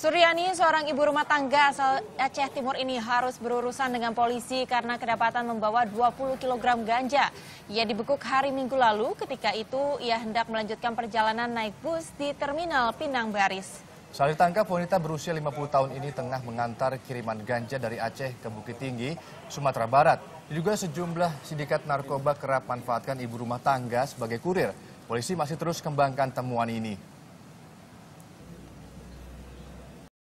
Suryani, seorang ibu rumah tangga asal Aceh Timur ini harus berurusan dengan polisi karena kedapatan membawa 20 kg ganja. Ia dibekuk hari Minggu lalu, ketika itu ia hendak melanjutkan perjalanan naik bus di Terminal Pinang Baris. Saat ditangkap, wanita berusia 50 tahun ini tengah mengantar kiriman ganja dari Aceh ke Bukit Tinggi, Sumatera Barat. Juga sejumlah sindikat narkoba kerap manfaatkan ibu rumah tangga sebagai kurir. Polisi masih terus kembangkan temuan ini.